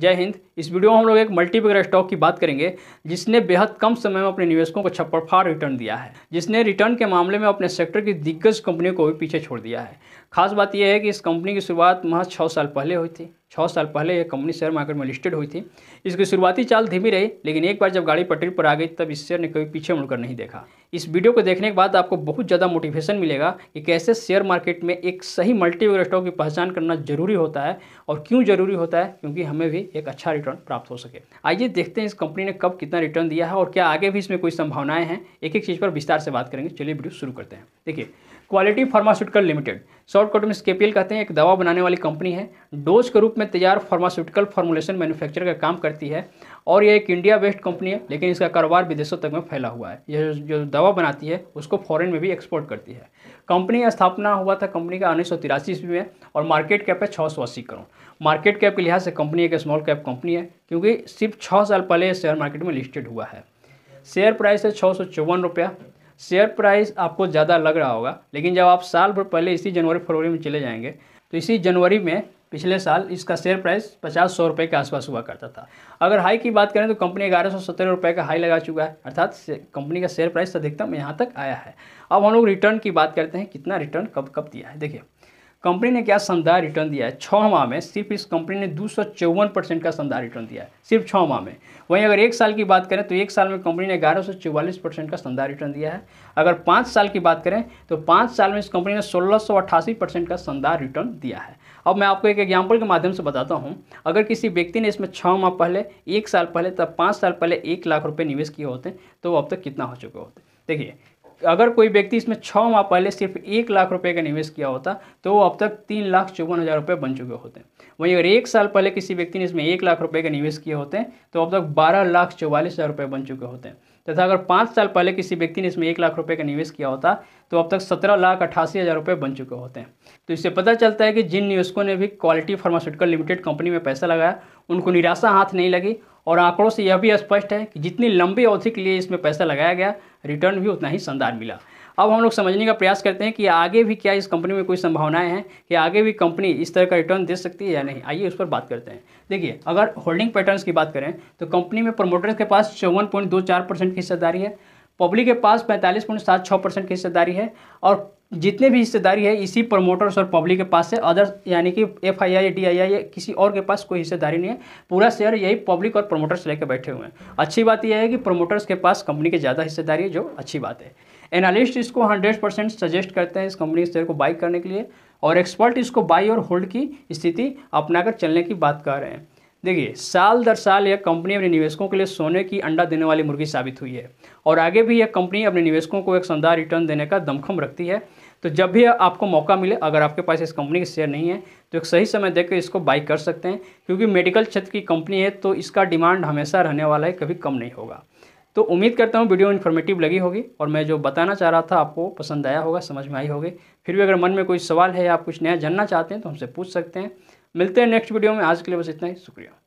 जय हिंद इस वीडियो में हम लोग एक मल्टीपेगर स्टॉक की बात करेंगे जिसने बेहद कम समय में अपने निवेशकों को छप्परफाड़ रिटर्न दिया है जिसने रिटर्न के मामले में अपने सेक्टर की दिग्गज कंपनियों को भी पीछे छोड़ दिया है खास बात यह है कि इस कंपनी की शुरुआत महज छः साल पहले हुई थी छः साल पहले यह कंपनी शेयर मार्केट में लिस्टेड हुई थी इसकी शुरुआती चाल धीमी रही लेकिन एक बार जब गाड़ी पटरी पर आ गई तब इस शेयर ने कभी पीछे मुड़कर नहीं देखा इस वीडियो को देखने के बाद आपको बहुत ज़्यादा मोटिवेशन मिलेगा कि कैसे शेयर मार्केट में एक सही मल्टीवेगर स्टॉक की पहचान करना जरूरी होता है और क्यों जरूरी होता है क्योंकि हमें भी एक अच्छा रिटर्न प्राप्त हो सके आइए देखते हैं इस कंपनी ने कब कितना रिटर्न दिया है और क्या आगे भी इसमें कोई संभावनाएं हैं एक एक चीज़ पर विस्तार से बात करेंगे चलिए वीडियो शुरू करते हैं देखिए क्वालिटी फार्मास्यूटिकल लिमिटेड शॉर्टकट में इसके कहते हैं एक दवा बनाने वाली कंपनी है डोज के रूप में तैयार फार्मास्यूटिकल फार्मुलेशन मैन्युफैक्चर का काम करती है और यह एक इंडिया बेस्ड कंपनी है लेकिन इसका कारोबार विदेशों तक में फैला हुआ है यह जो दवा बनाती है उसको फॉरेन में भी एक्सपोर्ट करती है कंपनी स्थापना हुआ था कंपनी का उन्नीस सौ ईस्वी में और मार्केट कैप है छः सौ अस्सी करोड़ मार्केट कैप के लिहाज से कंपनी एक स्मॉल कैप कंपनी है क्योंकि सिर्फ छः साल पहले शेयर मार्केट में लिस्टेड हुआ है शेयर प्राइस है छः सौ चौवन रुपया शेयर प्राइस आपको ज़्यादा लग रहा होगा लेकिन जब आप साल भर पहले इसी जनवरी फरवरी में चले जाएंगे तो इसी जनवरी में पिछले साल इसका शेयर प्राइस पचास सौ रुपये के आसपास हुआ करता था अगर हाई की बात करें तो कंपनी ग्यारह सौ सत्तर रुपये का हाई लगा चुका है अर्थात कंपनी का शेयर प्राइस अधिकतम यहाँ तक आया है अब हम लोग रिटर्न की बात करते हैं कितना रिटर्न कब कब दिया है देखिए कंपनी ने क्या शानदार रिटर्न दिया है छः माह में सिर्फ इस कंपनी ने दो सौ चौवन परसेंट का शानदार रिटर्न दिया है सिर्फ छः माह में वहीं अगर एक साल की बात करें तो एक साल में कंपनी ने ग्यारह सौ चौवालीस परसेंट का शानदार रिटर्न दिया है अगर पाँच साल की बात करें तो पाँच साल में इस कंपनी ने सोलह परसेंट का शानदार रिटर्न दिया है अब मैं आपको एक एग्जाम्पल के माध्यम से बताता हूँ अगर किसी व्यक्ति ने इसमें छः माह पहले एक साल पहले तब पाँच साल पहले एक लाख रुपये निवेश किए होते तो अब तक कितना हो चुके होते देखिए अगर कोई व्यक्ति इसमें छः माह पहले सिर्फ एक लाख रुपए का निवेश किया होता तो वो अब तक तीन लाख चौवन हज़ार रुपये बन चुके होते हैं वहीं अगर एक साल पहले किसी व्यक्ति ने इसमें एक लाख रुपए का निवेश किए होते हैं तो अब तक बारह लाख चौवालीस हज़ार रुपये बन चुके होते हैं तथा अगर पाँच साल पहले किसी व्यक्ति ने इसमें एक लाख रुपये का निवेश किया होता तो अब तक सत्रह लाख अट्ठासी हज़ार रुपये बन चुके होते हैं तो इससे पता चलता है कि जिन निवेशकों ने भी क्वालिटी फार्मास्यूटिकल लिमिटेड कंपनी में पैसा लगाया उनको निराशा हाथ नहीं लगी और आंकड़ों से यह भी स्पष्ट है कि जितनी लंबी अवधि के लिए इसमें पैसा लगाया गया रिटर्न भी उतना ही शानदार मिला अब हम लोग समझने का प्रयास करते हैं कि आगे भी क्या इस कंपनी में कोई संभावनाएं हैं कि आगे भी कंपनी इस तरह का रिटर्न दे सकती है या नहीं आइए उस पर बात करते हैं देखिए अगर होल्डिंग पैटर्न्स की बात करें तो कंपनी में प्रमोटर्स के पास चौवन पॉइंट दो चार परसेंट की हिस्सेदारी है पब्लिक के पास पैंतालीस पॉइंट सात छः परसेंट की हिस्सेदारी है और जितने भी हिस्सेदारी है इसी प्रमोटर्स और पब्लिक के पास से अदर यानी कि F I I D I आई किसी और के पास कोई हिस्सेदारी नहीं है पूरा शेयर यही पब्लिक और प्रमोटर्स लेकर बैठे हुए हैं अच्छी बात यह है कि प्रमोटर्स के पास कंपनी की ज़्यादा हिस्सेदारी है जो अच्छी बात है एनालिस्ट इसको हंड्रेड परसेंट सजेस्ट करते हैं इस कंपनी के शेयर को बाई करने के लिए और एक्सपर्ट इसको बाई और होल्ड की स्थिति अपनाकर चलने की बात कर रहे हैं देखिए साल दर साल यह कंपनी अपने निवेशकों के लिए सोने की अंडा देने वाली मुर्गी साबित हुई है और आगे भी यह कंपनी अपने निवेशकों को एक शानदार रिटर्न देने का दमखम रखती है तो जब भी आपको मौका मिले अगर आपके पास इस कंपनी के शेयर नहीं है तो एक सही समय देकर इसको बाई कर सकते हैं क्योंकि मेडिकल क्षेत्र की कंपनी है तो इसका डिमांड हमेशा रहने वाला है कभी कम नहीं होगा तो उम्मीद करता हूँ वीडियो इन्फॉर्मेटिव लगी होगी और मैं जो बताना चाह रहा था आपको पसंद आया होगा समझ में आई होगी फिर भी अगर मन में कोई सवाल है या आप कुछ नया जानना चाहते हैं तो हमसे पूछ सकते हैं मिलते हैं नेक्स्ट वीडियो में आज के लिए बस इतना ही शुक्रिया